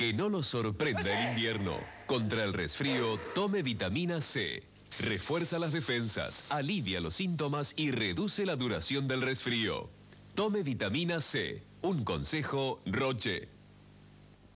Que no lo sorprenda el invierno. Contra el resfrío, tome vitamina C. Refuerza las defensas, alivia los síntomas y reduce la duración del resfrío. Tome vitamina C. Un consejo, Roche.